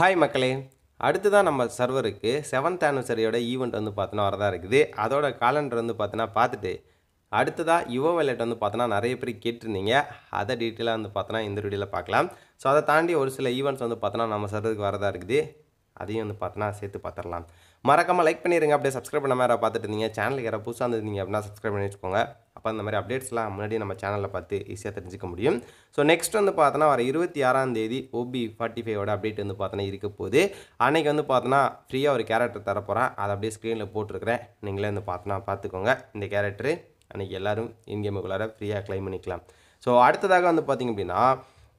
hi மக்களே அடுத்து தான் நம்ம சர்வருக்கு செவன்த் ஆனிவர்சரியோட ஈவெண்ட் வந்து பார்த்தோன்னா வரதாக இருக்குது அதோட காலண்டர் வந்து பார்த்தோன்னா பார்த்துட்டு அடுத்ததாக யுவோ வேலட் வந்து பார்த்தோன்னா நிறைய பேர் கேட்டிருந்தீங்க அதை டீட்டெயிலாக வந்து பார்த்தோன்னா இந்த வீடியோவில் பார்க்கலாம் ஸோ அதை தாண்டி ஒரு சில ஈவெண்ட்ஸ் வந்து பார்த்தோன்னா நம்ம சர்வருக்கு வரதா இருக்குது அதையும் வந்து பார்த்தோன்னா சேர்த்து பார்த்துடலாம் மறக்காமல் லைக் பண்ணிடுங்க அப்படியே சப்ஸ்கிரைப் பண்ண மாதிரி பார்த்துட்டு இருந்தீங்க சேனலுக்கு யாராவது புதுசாக இருந்திருந்தீங்க அப்படின்னா சப்ஸ்கிரைப் பண்ணி வச்சுக்கோங்க அப்போ அந்த மாதிரி அப்டேட்ஸ்லாம் முன்னாடி நம்ம சேனலில் பார்த்து ஈஸியாக தெரிஞ்சிக்க முடியும் ஸோ நெக்ஸ்ட் வந்து பார்த்தோன்னா வர இருபத்தி ஆறாம் தேதி ஓபி ஃபார்ட்டி ஃபைவோட அப்டேட் வந்து பார்த்தோன்னா இருக்க போது அன்றைக்கி வந்து பார்த்தோன்னா ஃப்ரீயாக ஒரு கேரக்டர் தரப்போகிறேன் அதை அப்படியே ஸ்க்ரீனில் போட்டிருக்கிறேன் நீங்களே வந்து பார்த்தோன்னா பார்த்துக்கோங்க இந்த கேரக்டரு அன்றைக்கி எல்லோரும் இன்கேமுக்குள்ளார ஃப்ரீயாக கிளைம் பண்ணிக்கலாம் ஸோ அடுத்ததாக வந்து பார்த்திங்க அப்படின்னா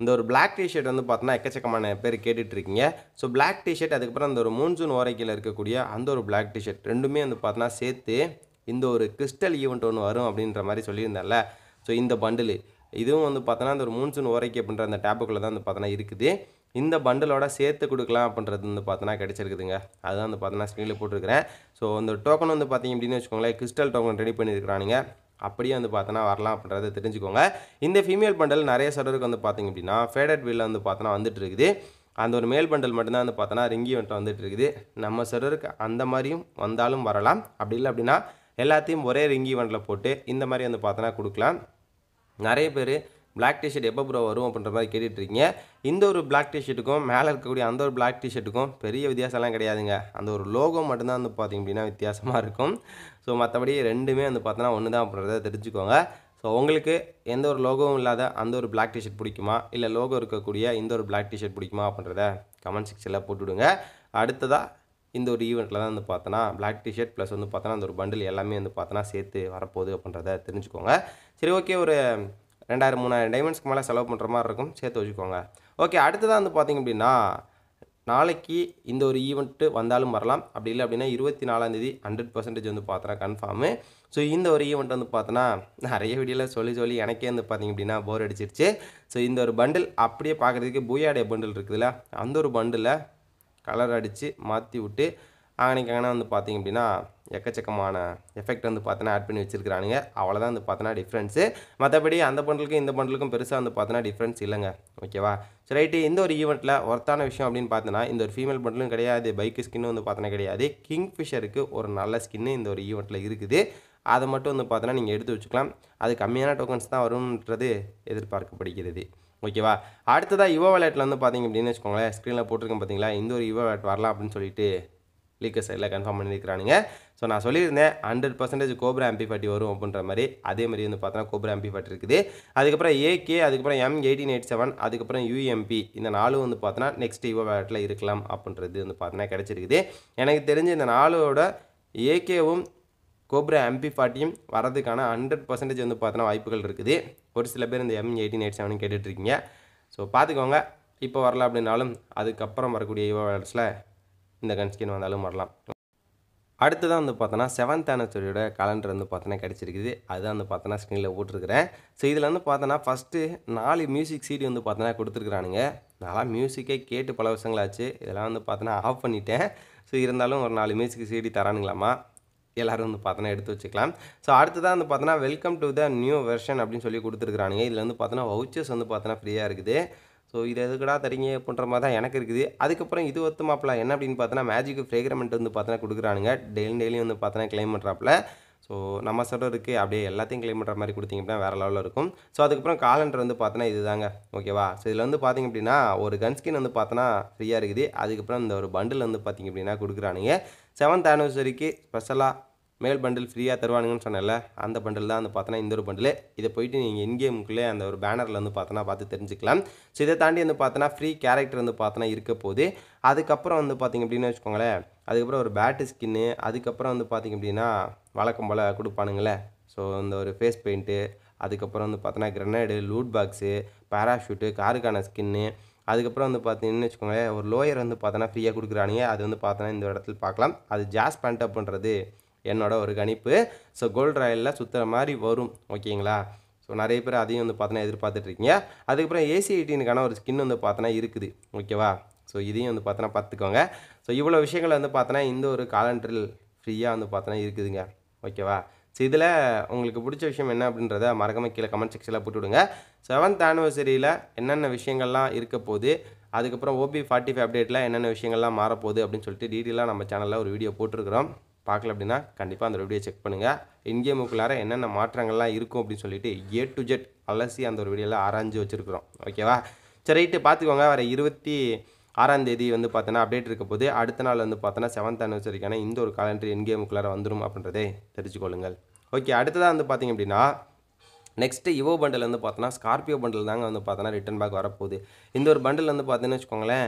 இந்த ஒரு பிளாக் டிஷர்ட் வந்து பார்த்தோன்னா எக்கச்சக்கமான பேர் கேட்டுட்ருக்கீங்க ஸோ பிளாக் டிஷர்ட் அதுக்கப்புறம் அந்த ஒரு மூன்சூன் ஓரைக்கில் இருக்கக்கூடிய அந்த ஒரு பிளாக் டிஷர்ட் ரெண்டுமே வந்து பார்த்தோன்னா சேர்த்து இந்த ஒரு கிறிஸ்டல் ஈவெண்ட் ஒன்று வரும் அப்படின்ற மாதிரி சொல்லியிருந்தேன்ல ஸோ இந்த பண்டில் இதுவும் வந்து பார்த்தோன்னா அந்த ஒரு மூன்சூன் ஓரைக்கி அப்படின்ற அந்த டேப்புக்குள்ள தான் வந்து பார்த்தோன்னா இருக்குது இந்த பண்டலோட சேர்த்து கொடுக்கலாம் அப்படின்றது வந்து பார்த்தோன்னா கிடச்சிருக்குதுங்க அதுதான் வந்து பார்த்தோன்னா ஸ்க்ரீனில் போட்டிருக்கிறேன் ஸோ அந்த டோக்கன் வந்து பார்த்தீங்க அப்படின்னு வச்சுக்கோங்களேன் கிறிஸ்டல் டோக்கன் ரெடி பண்ணியிருக்கிறானுங்க அப்படியே வந்து பார்த்தோன்னா வரலாம் அப்படின்றத தெரிஞ்சுக்கோங்க இந்த ஃபீமேல் பண்டல் நிறைய சடருக்கு வந்து பார்த்திங்க அப்படின்னா ஃபேடட் வீலில் வந்து பார்த்தோன்னா வந்துட்டு இருக்குது அந்த ஒரு மேல் பண்டல் மட்டும்தான் வந்து பார்த்தோன்னா ரிங்கி வந்துட்டு வந்துட்டு இருக்குது நம்ம சடருக்கு அந்த மாதிரியும் வந்தாலும் வரலாம் அப்படி இல்லை அப்படின்னா எல்லாத்தையும் ஒரே ரிங்கி வண்டில் போட்டு இந்த மாதிரி வந்து பார்த்தோன்னா கொடுக்கலாம் நிறைய பேர் பிளாக் டிஷர்ட் எப்போ ப்ரோ வரும் அப்படின்ற மாதிரி கேட்டுட்ருக்கீங்க இந்த ஒரு பிளாக் டிஷர்ட்டுக்கும் மேலே இருக்கக்கூடிய அந்த ஒரு பிளாக் டிஷர்ட்டுக்கும் பெரிய வித்தியாசம்லாம் கிடையாதுங்க அந்த ஒரு லோகோ மட்டும்தான் வந்து பார்த்திங்க அப்படின்னா வித்தியாசமாக இருக்கும் ஸோ மற்றபடி ரெண்டுமே வந்து பார்த்தோன்னா ஒன்று தான் அப்படின்றத தெரிஞ்சுக்கோங்க ஸோ உங்களுக்கு எந்த ஒரு லோகோவும் இல்லாத அந்த ஒரு பிளாக் டிஷர்ட் பிடிக்குமா இல்லை லோகோ இருக்கக்கூடிய இந்த ஒரு பிளாக் டிஷர்ட் பிடிக்குமா அப்படின்றத கமெண்ட் செக்ஷனில் போட்டுவிடுங்க அடுத்ததாக இந்த ஒரு ஈவெண்ட்டில் தான் வந்து பார்த்தோன்னா பிளாக் டிஷர்ட் ப்ளஸ் வந்து பார்த்தோன்னா அந்த ஒரு பண்டில் எல்லாமே வந்து பார்த்தோன்னா சேர்த்து வரப்போகுது அப்படின்றத தெரிஞ்சுக்கோங்க சரி ஓகே ஒரு ரெண்டாயிரம் மூணாயிரம் டைமண்ட்ஸ்க்கு மேலே செலவு பண்ணுற மாதிரி இருக்கும் சேர்த்து வச்சுக்கோங்க ஓகே அடுத்ததாக வந்து பார்த்திங்க அப்படின்னா நாளைக்கு இந்த ஒரு ஈவெண்ட்டு வந்தாலும் வரலாம் அப்படி இல்லை அப்படின்னா இருபத்தி நாலாந்தேதி ஹண்ட்ரட் பர்சன்டேஜ் வந்து பார்த்தோன்னா கன்ஃபார்மு ஸோ இந்த ஒரு ஈவெண்ட் வந்து பார்த்தோன்னா நிறைய வீடியோவில் சொல்லி சொல்லி எனக்கே வந்து பார்த்திங்க அப்படின்னா போர் அடிச்சிருச்சு ஸோ இந்த ஒரு பண்டில் அப்படியே பார்க்குறதுக்கு பூயாடைய பண்டில் இருக்குதுல்ல அந்த ஒரு பண்டில் கலர் அடித்து மாற்றி விட்டு அங்கனைக்கு அங்கே வந்து பார்த்திங்க அப்படின்னா எக்கச்சக்கமான எஃபெக்ட் வந்து பார்த்தோன்னா ஆட் பண்ணி வச்சுருக்கிறானுங்க அவ்வளோதான் வந்து பார்த்தோன்னா டிஃப்ரென்ஸு மற்றபடி அந்த பண்டலுக்கும் இந்த பொண்ணுக்கும் பெருசாக வந்து பார்த்தோன்னா டிஃப்ரென்ஸ் இல்லைங்க ஓகேவா ஸோ ரைட்டு இந்த ஒரு ஈவெண்ட்டில் ஒர்த்தான விஷயம் அப்படின்னு பார்த்தோன்னா இந்த ஒரு ஃபீமேல் பண்டலும் கிடையாது பைக்கு ஸ்கின்னு வந்து பார்த்தோன்னா கிடையாது கிங் ஃபிஷருக்கு ஒரு நல்ல ஸ்கின்னு இந்த ஒரு ஈவெண்ட்டில் இருக்குது அதை மட்டும் வந்து பார்த்தோன்னா நீங்கள் எடுத்து வச்சுக்கலாம் அது கம்மியான டோக்கன்ஸ் தான் வரும்ன்றது எதிர்பார்க்கப்படுகிறது ஓகேவா அடுத்ததாக யுவ விளையாட்டில் வந்து பார்த்தீங்க அப்படின்னு வச்சுக்கோங்களேன் ஸ்க்ரீனில் போட்டிருக்கேன் பார்த்தீங்களா இந்த ஒரு யுவ விளையாட்டு வரலாம் அப்படின்னு சொல்லிட்டு லீக்கர் சைடில் கன்ஃபார்ம் பண்ணியிருக்கிறானுங்க ஸோ நான் சொல்லியிருந்தேன் hundred percentage Cobra MP forty வரும் அப்படின்ற மாதிரி அதே மாதிரி வந்து பார்த்தோன்னா கோப்ரா எம்பி ஃபார்ட்டி இருக்குது அதுக்கப்புறம் ஏகே அதுக்கப்புறம் எம் எயிட்டீன் எயிட் செவன் அதுக்கப்புறம் யூஎம்பி இந்த நாலும் வந்து பார்த்தோன்னா நெக்ஸ்ட் இவ்வளோ வேட்டில் இருக்கலாம் அப்படின்றது வந்து பார்த்தோன்னா கிடச்சிருக்குது எனக்கு தெரிஞ்சு இந்த நாளோட ஏகேவும் கோப்ரா எம்பி ஃபார்ட்டியும் வரதுக்கான ஹண்ட்ரட் பர்சன்டேஜ் வந்து பார்த்தோன்னா வாய்ப்புகள் இருக்குது ஒரு சில பேர் இந்த எம் எயிட்டீன் எயிட் செவன் கேட்டுட்ருக்கீங்க ஸோ பார்த்துக்கோங்க இப்போ வரல அப்படின்னாலும் அதுக்கப்புறம் வரக்கூடிய இவோ வேட்ஸில் இந்த கன்ஸ்கின் வந்தாலும் வரலாம் தான் வந்து பார்த்தோன்னா செவன்த் ஆனிவர்சரியோட கலண்டர் வந்து பார்த்தோன்னா கிடச்சிருக்குது அதுதான் வந்து பார்த்தோன்னா ஸ்க்ரீனில் போட்டிருக்கிறேன் ஸோ இதில் வந்து பார்த்தோன்னா ஃபஸ்ட்டு நாலு மியூசிக் சீடி வந்து பார்த்தோன்னா கொடுத்துருக்குறானுங்க நான்லாம் மியூசிக்கே கேட்டு பல வருஷங்களாச்சு இதெல்லாம் வந்து பார்த்தோன்னா ஆஃப் பண்ணிட்டேன் ஸோ இருந்தாலும் ஒரு நாலு மியூசிக் சீடி தரானுங்களாமா எல்லோரும் வந்து பார்த்தோன்னா எடுத்து வச்சுக்கலாம் ஸோ அடுத்ததாக வந்து பார்த்தோன்னா welcome to the new version அப்படின்னு சொல்லி கொடுத்துருக்குறானுங்க இதில் வந்து பார்த்தோன்னா வவுச்சர்ஸ் வந்து பார்த்தோன்னா ஃப்ரீயாக இருக்குது ஸோ இது எதுக்கடா தரீங்க அப்படின்ற மாதிரி தான் எனக்கு இருக்குது அதுக்கப்புறம் இது ஒத்து என்ன அப்படின்னு பார்த்தோன்னா மேஜிக்கு ஃப்ரேக்ரமெண்ட் வந்து பார்த்தோன்னா கொடுக்குறானுங்க டெய்லி டெய்லியும் வந்து பார்த்தோன்னா கிளைம் பண்ணுறாப்புல ஸோ நம்ம இருக்குது அப்படியே எல்லாத்தையும் கிளைம் பண்ணுற மாதிரி கொடுத்தீங்க அப்படின்னா வேறு லெவலில் இருக்கும் ஸோ அதுக்கப்புறம் காலண்டர் வந்து பார்த்தோன்னா இது தாங்க ஓகேவா ஸோ இதில் வந்து பார்த்திங்க அப்படின்னா ஒரு கன்ஸ்கின் வந்து பார்த்தோன்னா ஃப்ரீயாக இருக்குது அதுக்கப்புறம் இந்த ஒரு பண்டில் வந்து பார்த்திங்க அப்படின்னா கொடுக்குறானுங்க செவன்த் ஆனிவர்சரிக்கு ஸ்பெஷலாக மேல் பண்டில் ஃப்ரீயாக தருவானுங்கன்னு சொன்னல அந்த பண்டில் தான் வந்து பார்த்தோன்னா இந்த ஒரு பண்டில் இதை போயிட்டு நீங்கள் இன்கேமுக்குள்ளே அந்த ஒரு பேனரில் வந்து பார்த்தோன்னா பார்த்து தெரிஞ்சுக்கலாம் ஸோ இதை தாண்டி வந்து பார்த்தோன்னா ஃப்ரீ கேரக்டர் வந்து பார்த்தோன்னா இருக்க போது அதுக்கப்புறம் வந்து பார்த்திங்க அப்படின்னு வச்சுக்கோங்களேன் அதுக்கப்புறம் ஒரு பேட்டு ஸ்கின்னு அதுக்கப்புறம் வந்து பார்த்திங்க அப்படின்னா வழக்கம் போல் கொடுப்பானுங்களே ஸோ இந்த ஒரு ஃபேஸ் பெயிண்ட்டு அதுக்கப்புறம் வந்து பார்த்தோன்னா கிரனேடு லூட் பாக்ஸு பேராஷூட்டு காருக்கான ஸ்கின்னு அதுக்கப்புறம் வந்து பார்த்தீங்கன்னு வச்சுக்கோங்களேன் ஒரு லோயர் வந்து பார்த்தோன்னா ஃப்ரீயாக கொடுக்குறானுங்க அது வந்து பார்த்தோன்னா இந்த இடத்துல பார்க்கலாம் அது ஜாஸ் பேண்ட் பண்ணுறது என்னோட ஒரு கணிப்பு ஸோ கோல்டு ராயலில் சுற்றுற மாதிரி வரும் ஓகேங்களா ஸோ நிறைய பேர் அதையும் வந்து பார்த்தோன்னா எதிர்பார்த்துட்ருக்கீங்க அதுக்கப்புறம் ஏசி எயிட்டீனுக்கான ஒரு ஸ்கின் வந்து பார்த்தோன்னா இருக்குது ஓகேவா ஸோ இதையும் வந்து பார்த்தோன்னா பார்த்துக்கோங்க ஸோ இவ்வளோ விஷயங்கள் வந்து பார்த்தோன்னா இந்த ஒரு காலண்டரில் ஃப்ரீயாக வந்து பார்த்தோன்னா இருக்குதுங்க ஓகேவா ஸோ இதில் உங்களுக்கு பிடிச்ச விஷயம் என்ன அப்படின்றத மறக்காமல் கீழே கமெண்ட் செக்ஷனில் போட்டு விடுங்க செவன்த் ஆனிவர்சரியில் என்னென்ன விஷயங்கள்லாம் இருக்க போகுது அதுக்கப்புறம் ஓபி ஃபார்ட்டி ஃபைவ் அப்டேட்டில் என்னென்ன விஷயங்கள்லாம் மாறப்போகுது அப்படின்னு சொல்லிட்டு டீட்டெயிலாக நம்ம சேனலில் ஒரு வீடியோ போட்டிருக்கிறோம் பார்க்கல அப்படின்னா கண்டிப்பாக அந்த ஒரு வீடியோ செக் பண்ணுங்கள் இன்கேமுக்குள்ளார என்னென்ன மாற்றங்கள்லாம் இருக்கும் அப்படின்னு சொல்லிட்டு ஏ டு ஜெட் அலசி அந்த ஒரு வீடியோவில் ஆராய்ஞ்சு வச்சுருக்குறோம் ஓகேவா சரி பார்த்துக்கோங்க வேறு இருபத்தி ஆறாம் தேதி வந்து பார்த்தோன்னா அப்டேட் இருக்க போது அடுத்த நாள் வந்து பார்த்தோன்னா செவன்த் அனிவர்சரிக்கான இந்த ஒரு காலண்டர் என்கேமுக்குள்ளார வந்துடும் அப்படின்றதே தெரிஞ்சுக்கொள்ளுங்கள் ஓகே அடுத்ததாக வந்து பார்த்திங்க அப்படின்னா நெக்ஸ்ட்டு இவோ பண்டில் வந்து பார்த்தோன்னா ஸ்கார்பியோ பண்டில் தாங்க வந்து பார்த்தோன்னா ரிட்டன் பேக் வரப்போகுது இந்த ஒரு பண்டில் வந்து பார்த்தீங்கன்னு வச்சுக்கோங்களேன்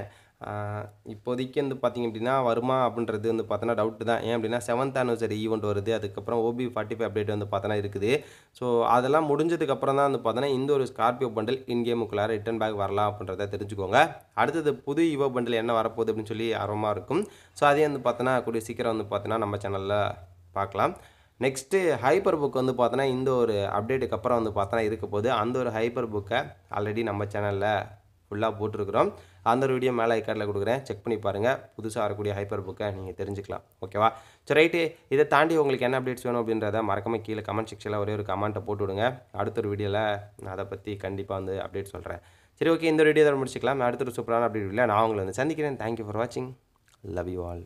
இப்போதைக்கு வந்து பார்த்திங்க அப்படின்னா வருமா அப்படின்றது வந்து பார்த்தோன்னா டவுட் தான் ஏன் அப்படின்னா செவன்த் ஆனிவர்சரி ஈவெண்ட் வருது அதுக்கப்புறம் ஓபி ஃபார்ட்டி ஃபைவ் அப்டேட் வந்து பார்த்தோன்னா இருக்குது ஸோ அதெல்லாம் முடிஞ்சதுக்கப்புறம் தான் வந்து பார்த்தோன்னா இந்த ஒரு ஸ்கார்பியோ பண்டில் இன்கேமுக்குள்ளார ரிட்டன் பேக் வரலாம் அப்படின்றத தெரிஞ்சுக்கோங்க அடுத்தது புது ஈவோ பண்டில் என்ன வரப்போகுது அப்படின்னு சொல்லி ஆர்வமாக இருக்கும் ஸோ அதே வந்து பார்த்தோன்னா கூடிய சீக்கிரம் வந்து பார்த்தோன்னா நம்ம சேனலில் பார்க்கலாம் நெக்ஸ்ட்டு ஹைப்பர் புக் வந்து பார்த்தோன்னா இந்த ஒரு அப்டேட்டுக்கு அப்புறம் வந்து பார்த்தோன்னா இருக்க போது அந்த ஒரு ஹைப்பர் புக்கை ஆல்ரெடி நம்ம சேனலில் ஃபுல்லாக போட்டிருக்கிறோம் அந்த ஒரு வீடியோ மேலே ஐக்கார்டில் கொடுக்குறேன் செக் பண்ணி பாருங்கள் புதுசாக வரக்கூடிய ஹைப்பர் புக்கை நீங்கள் தெரிஞ்சுக்கலாம் ஓகேவா ஸோ ரைட்டு இதை தாண்டி உங்களுக்கு என்ன அப்டேட்ஸ் வேணும் அப்படின்றத மறக்காம கீழே கமெண்ட் செக்ஷனில் ஒரே ஒரு கமெண்ட்டை போட்டு விடுங்க அடுத்த ஒரு வீடியோவில் நான் அதை பற்றி கண்டிப்பாக வந்து அப்டேட் சொல்கிறேன் சரி ஓகே இந்த வீடியோ தான் முடிச்சுக்கலாம் அடுத்த ஒரு சூப்பரான அப்டேட் வீடியோ நான் உங்களை வந்து சந்திக்கிறேன் தேங்க்யூ ஃபார் வாட்சிங் லவ் யூ ஆல்